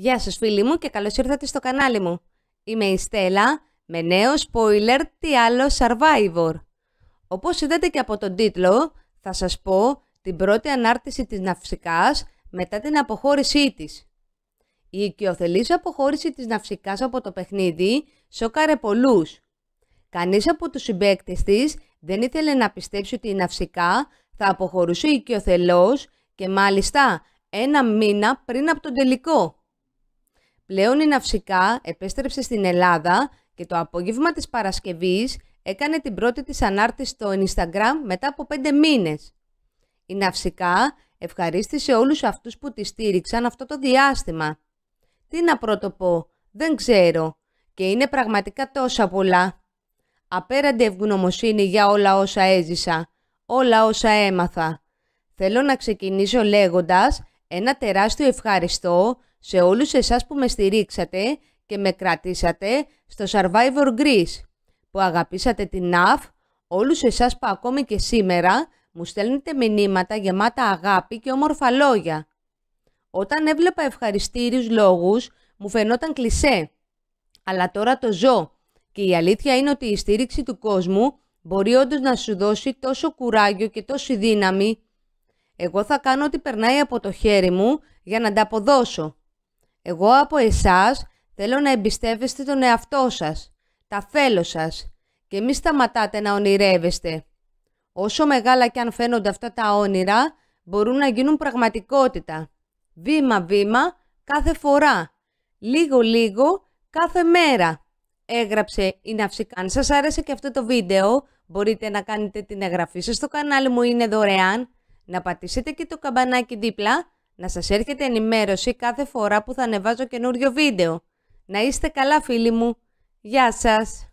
Γεια σας φίλοι μου και καλώς ήρθατε στο κανάλι μου. Είμαι η Στέλλα με νέο spoiler τι άλλο Survivor. Όπως είδατε και από τον τίτλο θα σας πω την πρώτη ανάρτηση της Ναυσικάς μετά την αποχώρησή της. Η οικειοθελής αποχώρηση της Ναυσικάς από το παιχνίδι σοκάρε πολλούς. Κανείς από τους συμπαίκτες της δεν ήθελε να πιστέψει ότι η Ναυσικά θα αποχωρούσε οικειοθελώς και μάλιστα ένα μήνα πριν από τον τελικό. Πλέον η Ναυσικά επέστρεψε στην Ελλάδα και το απόγευμα της Παρασκευής έκανε την πρώτη της ανάρτηση στο Instagram μετά από πέντε μήνες. Η Ναυσικά ευχαρίστησε όλους αυτούς που τη στήριξαν αυτό το διάστημα. Τι να πρώτο πω, δεν ξέρω και είναι πραγματικά τόσα πολλά. Απέραντη ευγνωμοσύνη για όλα όσα έζησα, όλα όσα έμαθα. Θέλω να ξεκινήσω λέγοντας ένα τεράστιο ευχαριστώ σε όλους εσάς που με στηρίξατε και με κρατήσατε στο Survivor Greece, που αγαπήσατε την ΝΑΦ, όλους εσάς που ακόμη και σήμερα μου στέλνετε μηνύματα γεμάτα αγάπη και όμορφα λόγια. Όταν έβλεπα ευχαριστήριους λόγους, μου φαινόταν κλισέ. Αλλά τώρα το ζω και η αλήθεια είναι ότι η στήριξη του κόσμου μπορεί όντως να σου δώσει τόσο κουράγιο και τόση δύναμη. Εγώ θα κάνω ό,τι περνάει από το χέρι μου για να αποδώσω. Εγώ από εσάς θέλω να εμπιστεύεστε τον εαυτό σας, τα θέλω σας και μη σταματάτε να ονειρεύεστε. Όσο μεγάλα και αν φαίνονται αυτά τα όνειρα, μπορούν να γίνουν πραγματικότητα. Βήμα-βήμα, κάθε φορά. Λίγο-λίγο, κάθε μέρα. Έγραψε η Ναυσικά. Αν σας άρεσε και αυτό το βίντεο, μπορείτε να κάνετε την εγγραφή σας στο κανάλι μου, είναι δωρεάν. Να πατήσετε και το καμπανάκι δίπλα να σας έρχεται ενημέρωση κάθε φορά που θα ανεβάζω καινούριο βίντεο. Να είστε καλά φίλοι μου. Γεια σας!